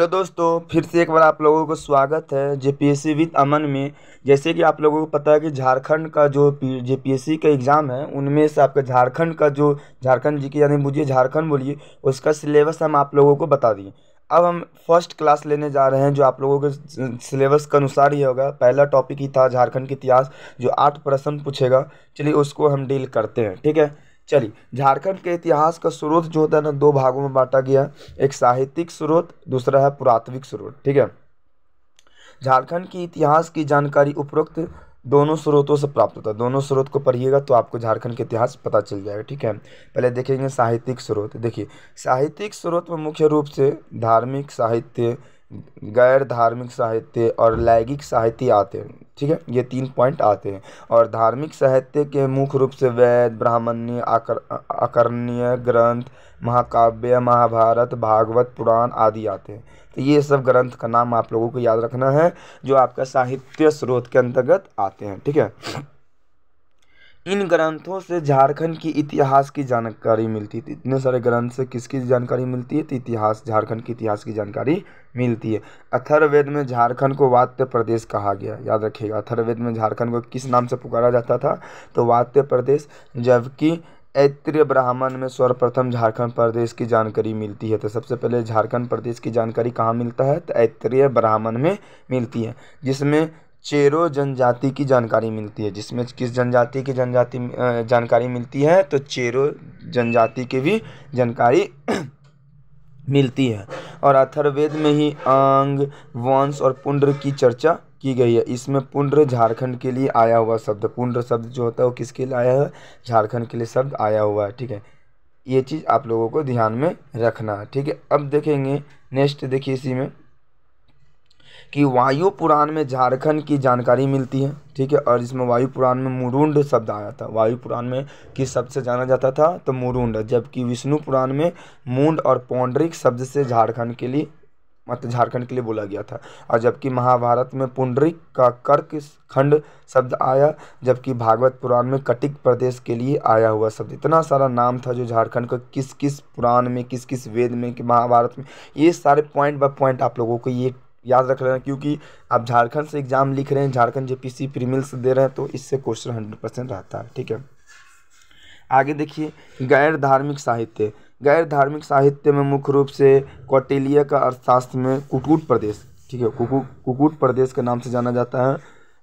तो दोस्तों फिर से एक बार आप लोगों को स्वागत है सी विद अमन में जैसे कि आप लोगों को पता है कि झारखंड का जो जे सी का एग्ज़ाम है उनमें से आपका झारखंड का जो झारखंड जी के यानी मुझे झारखंड बोलिए उसका सिलेबस हम आप लोगों को बता दिए अब हम फर्स्ट क्लास लेने जा रहे हैं जो आप लोगों के सिलेबस के अनुसार ही होगा पहला टॉपिक ही था झारखंड के इतिहास जो आठ प्रश्न पूछेगा चलिए उसको हम डील करते हैं ठीक है चलिए झारखंड के इतिहास का स्रोत जो होता है ना दो भागों में बांटा गया एक साहित्यिक स्रोत दूसरा है पुरात्विक स्रोत ठीक है झारखंड की इतिहास की जानकारी उपरोक्त दोनों स्रोतों से प्राप्त होता है दोनों स्रोत को पढ़िएगा तो आपको झारखंड के इतिहास पता चल जाएगा ठीक है पहले देखेंगे साहित्यिक स्रोत देखिए साहित्यिक स्रोत में मुख्य रूप से धार्मिक साहित्य गैर धार्मिक साहित्य और लैंगिक साहित्य आते हैं ठीक है ये तीन पॉइंट आते हैं और धार्मिक साहित्य के मुख्य रूप से वेद ब्राह्मण्य आकर आकरणीय ग्रंथ महाकाव्य महाभारत भागवत पुराण आदि आते हैं तो ये सब ग्रंथ का नाम आप लोगों को याद रखना है जो आपका साहित्य स्रोत के अंतर्गत आते हैं ठीक है इन ग्रंथों से झारखंड की इतिहास की जानकारी मिलती थी इतने सारे ग्रंथ से किसकी जानकारी मिलती है तो इतिहास झारखंड की इतिहास की जानकारी मिलती है अथर्ववेद में झारखंड को वात्य प्रदेश कहा गया याद रखिएगा अथर्ववेद में झारखंड को किस नाम से पुकारा जाता था तो वात्य प्रदेश जबकि ऐत्रिय ब्राह्मण में सर्वप्रथम झारखंड प्रदेश की जानकारी मिलती है तो सबसे पहले झारखंड प्रदेश की जानकारी कहाँ मिलता है तो ऐत्रिय ब्राह्मण में मिलती है जिसमें चेरो जनजाति की जानकारी मिलती है जिसमें किस जनजाति की जनजाति जानकारी मिलती है तो चेरो जनजाति की भी जानकारी मिलती है और अथर्वेद में ही आंग वंश और पुण्ड्र की चर्चा की गई है इसमें पुण्ड्र झारखंड के लिए आया हुआ शब्द पुण्ड्र शब्द जो होता है वो किसके लिए आया है झारखंड के लिए शब्द आया हुआ है ठीक है ये चीज़ आप लोगों को ध्यान में रखना है ठीक है अब देखेंगे नेक्स्ट देखिए इसी में कि वायु पुराण में झारखंड की जानकारी मिलती है ठीक है और इसमें वायु पुराण में मुरुंड शब्द आया था वायु पुराण में किस शब्द से जाना जाता था तो मुरुंड जबकि विष्णु पुराण में मुंड और पौंडरिक शब्द से झारखंड के लिए मतलब झारखंड के लिए बोला गया था और जबकि महाभारत में पुंडरिक का कर्क खंड शब्द आया जबकि भागवत पुराण में कटिक प्रदेश के लिए आया हुआ शब्द इतना सारा नाम था जो झारखंड का किस किस पुराण में किस किस वेद में कि महाभारत में ये सारे पॉइंट बाय पॉइंट आप लोगों को ये याद रख लेना क्योंकि आप झारखंड से एग्ज़ाम लिख रहे हैं झारखंड जे पी सी दे रहे हैं तो इससे क्वेश्चन हंड्रेड परसेंट रहता है ठीक है आगे देखिए गैर धार्मिक साहित्य गैर धार्मिक साहित्य में मुख्य रूप से कौटिल्य का अर्थशास्त्र में कुकुट प्रदेश ठीक है कुकु कुकुट प्रदेश के नाम से जाना जाता है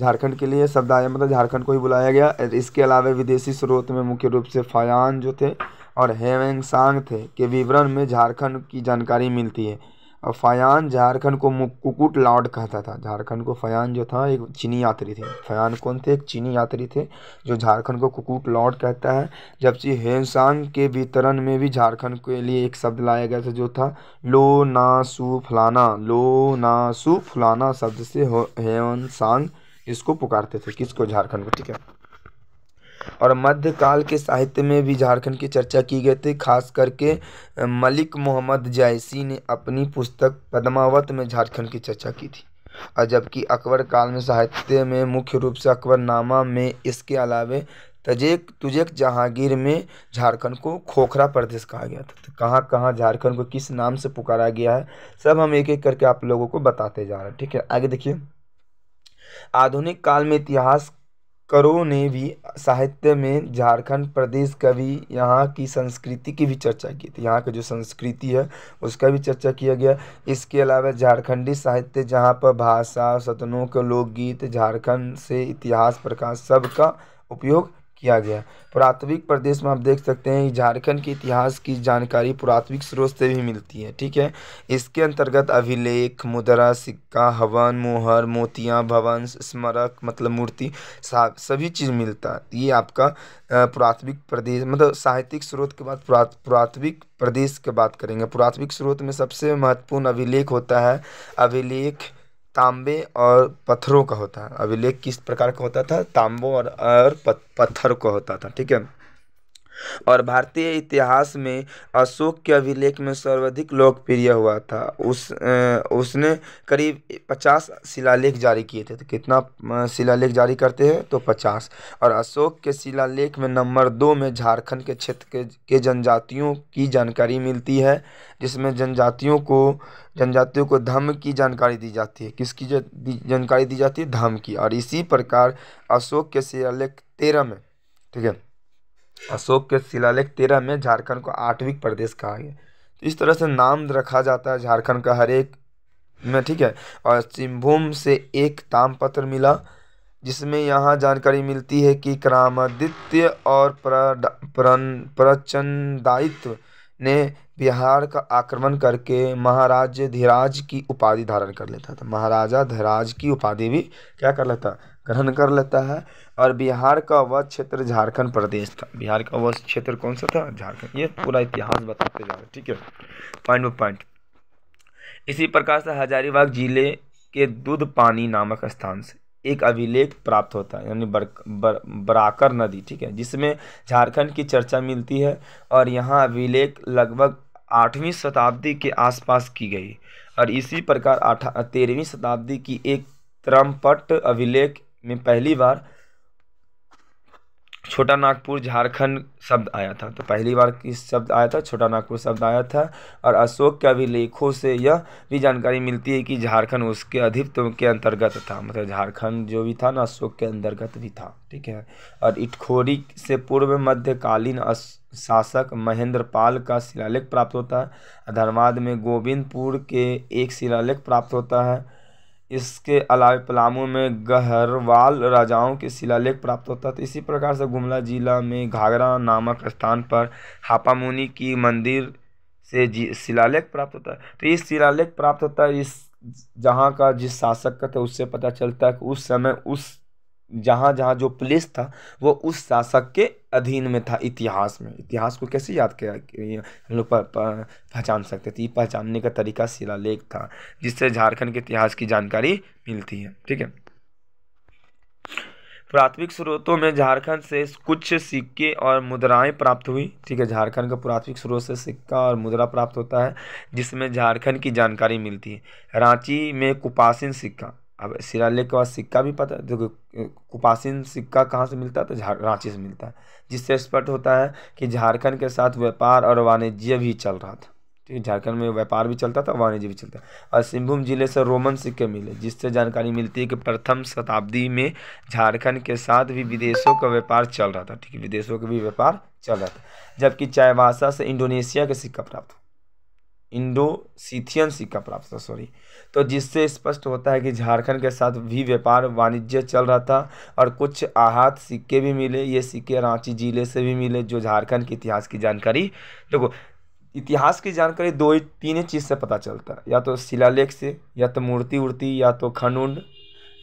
झारखंड के लिए शब्द आया मतलब झारखंड को ही बुलाया गया इसके अलावा विदेशी स्रोत में मुख्य रूप से फयान जो थे और हेवेंग सांग थे के विवरण में झारखंड की जानकारी मिलती है और फ़यान झारखंड को कुकुट लॉर्ड कहता था झारखंड को फ़यान जो था एक चीनी यात्री थे फ़यान कौन थे एक चीनी यात्री थे जो झारखंड को कुकुट लॉर्ड कहता है जबकि हेनसांग के वितरण में भी झारखंड के लिए एक शब्द लाया गया था जो था लो ना सु फलाना लो ना सु फलाना शब्द से हेनसांग इसको पुकारते थे किसको झारखंड को ठीक है और मध्यकाल के साहित्य में भी झारखंड की चर्चा की गई थी खास करके मलिक मोहम्मद जैसी ने अपनी पुस्तक पद्मावत में झारखंड की चर्चा की थी और जबकि अकबर काल में साहित्य में मुख्य रूप से अकबरनामा में इसके अलावे तजेक तुजेक जहांगीर में झारखंड को खोखरा प्रदेश कहा गया था तो कहाँ कहाँ झारखंड को किस नाम से पुकारा गया है सब हम एक एक करके आप लोगों को बताते जा रहे हैं ठीक है आगे देखिए आधुनिक काल में इतिहास करों ने भी साहित्य में झारखंड प्रदेश का भी यहाँ की संस्कृति की भी चर्चा की थी यहाँ का जो संस्कृति है उसका भी चर्चा किया गया इसके अलावा झारखंडी साहित्य जहाँ पर भाषा सतनों के लोकगीत झारखंड से इतिहास प्रकाश सब का उपयोग किया गया पुरातविक प्रदेश में आप देख सकते हैं झारखंड के इतिहास की जानकारी पुरातविक स्रोत से भी मिलती है ठीक है इसके अंतर्गत अभिलेख मुद्रा सिक्का हवन मोहर मोतियाँ भवन स्मारक मतलब मूर्ति सभी चीज़ मिलता है ये आपका पुरातविक प्रदेश मतलब साहित्यिक स्रोत के बाद पुरात पुरातविक प्रदेश की बात करेंगे पुरातविक स्रोत में सबसे महत्वपूर्ण अभिलेख होता है अभिलेख तांबे और पत्थरों का होता है अभिलेख किस प्रकार का होता था तांबों और पत्थर का होता था ठीक है और भारतीय इतिहास में अशोक के अभिलेख में सर्वाधिक लोकप्रिय हुआ था उस उसने करीब पचास शिलालेख जारी किए थे तो कितना शिलालेख जारी करते हैं तो पचास और अशोक के शिलालेख में नंबर दो में झारखंड के क्षेत्र के, के जनजातियों की जानकारी मिलती है जिसमें जनजातियों को जनजातियों को धर्म की जानकारी दी जाती है किसकी जानकारी दी जाती है धर्म की और इसी प्रकार अशोक के शिलालेख तेरह में ठीक है अशोक के शिलालेख तेरह में झारखंड को आठवीं प्रदेश कहा गया तो इस तरह से नाम रखा जाता है झारखंड का हर एक में ठीक है और सिंहभूम से एक तामपत्र मिला जिसमें यहाँ जानकारी मिलती है कि क्रामादित्य और प्रचंदायित्व ने बिहार का आक्रमण करके महाराज धीराज की उपाधि धारण कर लेता था महाराजा धीराज की उपाधि भी क्या कर लेता ग्रहण कर लेता है और बिहार का वह क्षेत्र झारखंड प्रदेश था बिहार का वह क्षेत्र कौन सा था झारखंड ये पूरा इतिहास बताते जा रहे ठीक है पॉइंट बाई पॉइंट इसी प्रकार से हजारीबाग जिले के दूध पानी नामक स्थान से एक अभिलेख प्राप्त होता है यानी बर, बर, बराकर नदी ठीक है जिसमें झारखंड की चर्चा मिलती है और यहाँ अभिलेख लगभग आठवीं शताब्दी के आसपास की गई और इसी प्रकार आठ तेरहवीं शताब्दी की एक त्रमपट अभिलेख में पहली बार छोटा नागपुर झारखंड शब्द आया था तो पहली बार किस शब्द आया था छोटा नागपुर शब्द आया था और अशोक के अभिलेखों से यह भी जानकारी मिलती है कि झारखंड उसके अधिपत्य के अंतर्गत था मतलब झारखंड जो भी था ना अशोक के अंतर्गत भी था ठीक है और इटखोरी से पूर्व मध्यकालीन शासक महेंद्र पाल का शिलालेख प्राप्त होता है धर्माद में गोविंदपुर के एक शिलालेख प्राप्त होता है इसके अलावा पलामू में गहरवाल राजाओं के शिलालेख प्राप्त होता था तो इसी प्रकार से गुमला जिला में घाघरा नामक स्थान पर हापा मुनि की मंदिर से जी शिलालेख प्राप्त होता है तो इस शिलालेख प्राप्त होता है इस जहाँ का जिस शासक का था उससे पता चलता है कि उस समय उस जहाँ जहाँ जो प्लेस था वो उस शासक के अधीन में था इतिहास में इतिहास को कैसे याद किया हम लोग पहचान सकते थे पहचानने का तरीका शिलालेख था जिससे झारखंड के इतिहास की जानकारी मिलती है ठीक है प्राथमिक स्रोतों में झारखंड से कुछ सिक्के और मुद्राएं प्राप्त हुई ठीक है झारखंड का प्राथमिक स्रोत से सिक्का और मुद्रा प्राप्त होता है जिसमें झारखंड की जानकारी मिलती है रांची में कुपासिन सिक्का अब शिलालेख के बाद सिक्का भी पता देखो कुपासीन सिक्का कहाँ से मिलता है तो झार रांची से मिलता है जिससे स्पष्ट होता है कि झारखंड के साथ व्यापार और वाणिज्य भी चल रहा था ठीक है झारखंड में व्यापार भी चलता था वाणिज्य भी चलता और सिंहभूम जिले से रोमन सिक्के मिले जिससे जानकारी मिलती है कि प्रथम शताब्दी में झारखंड के साथ भी विदेशों का व्यापार चल रहा था ठीक है विदेशों का भी व्यापार चल रहा था जबकि चायबासा से इंडोनेशिया का सिक्का प्राप्त हुआ इंडो सीथियन सिक्का प्राप्त था सॉरी तो जिससे स्पष्ट होता है कि झारखंड के साथ भी व्यापार वाणिज्य चल रहा था और कुछ आहत सिक्के भी मिले ये सिक्के रांची जिले से भी मिले जो झारखंड के इतिहास की जानकारी देखो इतिहास की जानकारी दो ही तीन ही चीज़ से पता चलता है या तो शिलालेख से या तो मूर्ति उर्ति या तो खनुंड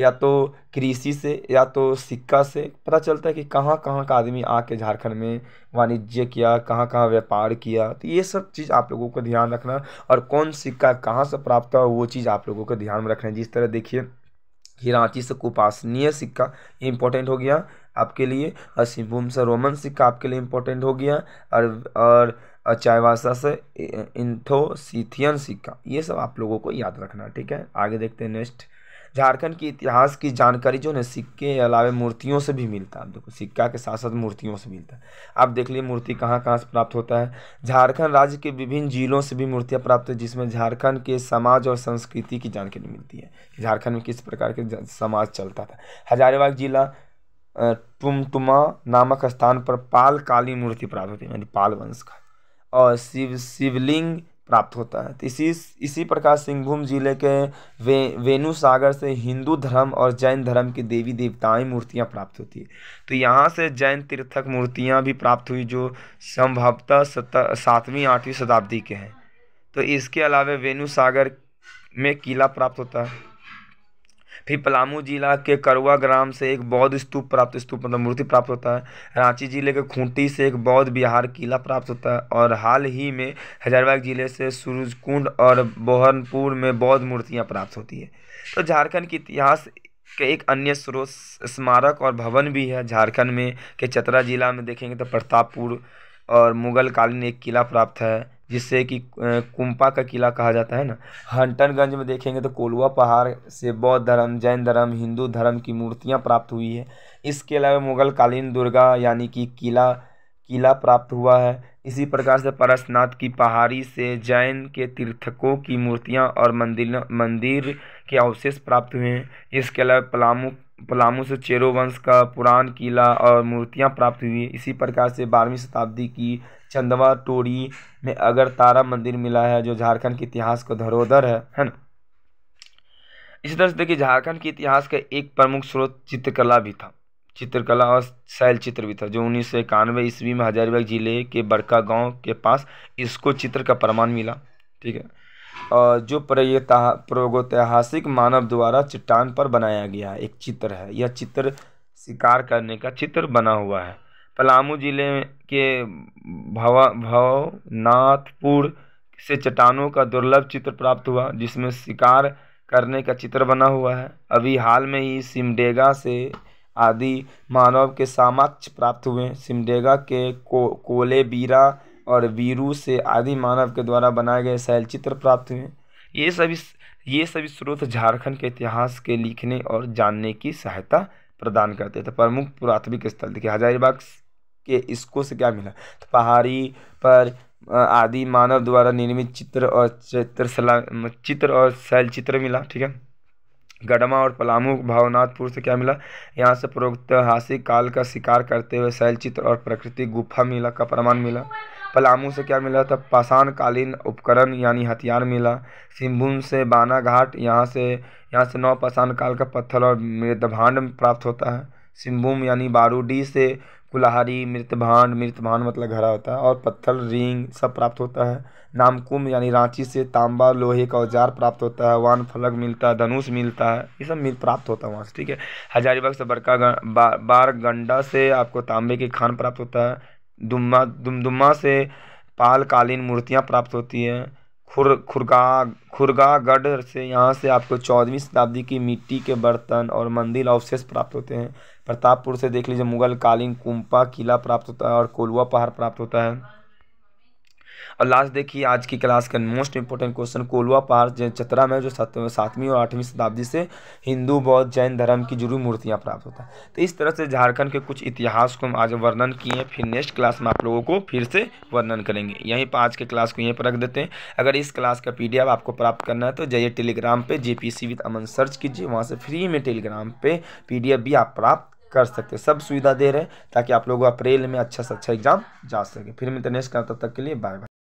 या तो कृषि से या तो सिक्का से पता चलता है कि कहाँ कहाँ का आदमी आके झारखंड में वाणिज्य किया कहाँ कहाँ व्यापार किया तो ये सब चीज़ आप लोगों को ध्यान रखना और कौन सिक्का कहाँ से प्राप्त हुआ वो चीज़ आप लोगों को ध्यान में रखना है जिस तरह देखिए रांची से कुपासनीय सिक्का इम्पोर्टेंट हो गया आपके लिए और सिंहभूम से रोमन सिक्का आपके लिए इम्पोर्टेंट हो गया और और चायवासा से इंथोसिथियन सिक्का ये सब आप लोगों को याद रखना ठीक है आगे देखते हैं नेक्स्ट झारखंड के इतिहास की जानकारी जो है सिक्के के अलावा मूर्तियों से भी मिलता है देखो सिक्का के साथ साथ मूर्तियों से मिलता है आप देख लिए मूर्ति कहाँ कहाँ से प्राप्त होता है झारखंड राज्य के विभिन्न जिलों से भी मूर्तियाँ प्राप्त है जिसमें झारखंड के समाज और संस्कृति की जानकारी मिलती है झारखंड में किस प्रकार के समाज चलता था हजारीबाग जिला टुमटुमा नामक स्थान पर पाल काली मूर्ति प्राप्त होती है यानी पाल वंश का और शिव शिवलिंग प्राप्त होता है तो इसी इसी प्रकार सिंहभूम जिले के वे वेणु सागर से हिंदू धर्म और जैन धर्म की देवी देवताएं मूर्तियां प्राप्त होती है तो यहाँ से जैन तीर्थक मूर्तियां भी प्राप्त हुई जो संभवतः सातवीं आठवीं शताब्दी के हैं तो इसके अलावा वेणु सागर में किला प्राप्त होता है फिर पलामू जिला के करुआ ग्राम से एक बौद्ध स्तूप प्राप्त स्तूप मतलब मूर्ति प्राप्त होता है रांची जिले के खूंटी से एक बौद्ध बिहार किला प्राप्त होता है और हाल ही में हजारीबाग जिले से सूरजकुंड और बोहनपुर में बौद्ध मूर्तियाँ प्राप्त होती है तो झारखंड के इतिहास के एक अन्य स्रोत स्मारक और भवन भी है झारखंड में के चतरा जिला में देखेंगे तो प्रतापपुर और मुगल कालीन एक किला प्राप्त है जिससे कि कुंपा का किला कहा जाता है ना हंटनगंज में देखेंगे तो कोलवा पहाड़ से बौद्ध धर्म जैन धर्म हिंदू धर्म की मूर्तियाँ प्राप्त हुई है इसके अलावा मुगल कालीन दुर्गा यानी कि किला किला प्राप्त हुआ है इसी प्रकार से परसनाथ की पहाड़ी से जैन के तीर्थकों की मूर्तियां और मंदिर मंदिर के अवशेष प्राप्त हुए हैं इसके अलावा पलामू पलामू से चेरो वंश का पुरान किला और मूर्तियां प्राप्त हुई हैं इसी प्रकार से बारहवीं शताब्दी की चंदवा टोड़ी में अगर तारा मंदिर मिला है जो झारखंड के इतिहास का धरोधर है है ना इसी तरह से देखिए झारखंड के इतिहास का एक प्रमुख स्रोत चित्रकला भी था चित्रकला और शैल चित्र भी था जो उन्नीस सौ इक्यानवे ईस्वी में हजारीबाग जिले के बड़का गांव के पास इसको चित्र का प्रमाण मिला ठीक है और जो प्रयोगोतिहासिक मानव द्वारा चट्टान पर बनाया गया एक चित्र है यह चित्र शिकार करने का चित्र बना हुआ है पलामू जिले के भव भवनाथपुर से चट्टानों का दुर्लभ चित्र प्राप्त हुआ जिसमें शिकार करने का चित्र बना हुआ है अभी हाल में ही सिमडेगा से आदि मानव के समक्ष प्राप्त हुए सिमडेगा के को कोलेबीरा और वीरू से आदि मानव के द्वारा बनाए गए शैलचित्र प्राप्त हुए ये सभी ये सभी स्रोत झारखंड के इतिहास के लिखने और जानने की सहायता प्रदान करते थे प्रमुख पुरात्विक स्थल देखिए हजारीबाग के इसको से क्या मिला तो पहाड़ी पर आदि मानव द्वारा निर्मित चित्र और चित्रशला चित्र और शैलचित्र मिला ठीक है गढ़मा और पलामू भावनाथपुर से क्या मिला यहाँ से प्रोतिहासिक काल का शिकार करते हुए शैलचित्र और प्रकृति गुफा मिला का प्रमाण मिला पलामू से क्या मिला था पाषाण कालीन उपकरण यानी हथियार मिला सिंभूम से बाना घाट यहाँ से यहाँ से नौ पाषाण काल का पत्थर और मृदभांड प्राप्त होता है सिंभूम यानी बारूडी से कुल्हारी मृत मृतभांड मतलब घड़ा होता है और पत्थर रिंग सब प्राप्त होता है नामकुम यानी रांची से तांबा लोहे का औजार प्राप्त होता है वान फलक मिलता है धनुष मिलता है ये सब मिल प्राप्त होता है वहाँ से ठीक है हजारीबाग से बड़का बा, बार गंडा से आपको तांबे के खान प्राप्त होता है दुम्मा दुमदुम्मा से पाल कालीन मूर्तियाँ प्राप्त होती हैं खुर खुरगा खुरगागढ़ से यहाँ से आपको चौदहवीं शताब्दी की मिट्टी के बर्तन और मंदिर अवशेष प्राप्त होते हैं प्रतापपुर से देख लीजिए मुगल कालीन कुंपा किला प्राप्त होता है और कोलुआ पहाड़ प्राप्त होता है और लास्ट देखिए आज की क्लास का मोस्ट इंपॉर्टेंट क्वेश्चन कोलवा पार जैन चतरा में जो सातवीं और आठवीं शताब्दी से हिंदू बौद्ध जैन धर्म की जुड़ी मूर्तियाँ प्राप्त होता है तो इस तरह से झारखंड के कुछ इतिहास को हम आज वर्णन किए हैं फिर नेक्स्ट क्लास में आप लोगों को फिर से वर्णन करेंगे यहीं पर आज के क्लास को यहीं पर रख देते हैं अगर इस क्लास का पी आपको प्राप्त करना है तो जाइए टेलीग्राम पर J P with Aman search कीजिए वहाँ से फ्री में टेलीग्राम पर पी भी आप प्राप्त कर सकते सब सुविधा दे रहे हैं ताकि आप लोग अप्रैल में अच्छा से अच्छा एग्जाम जा सके फिर मिलते नेक्स्ट का तब तक के लिए बाय बाय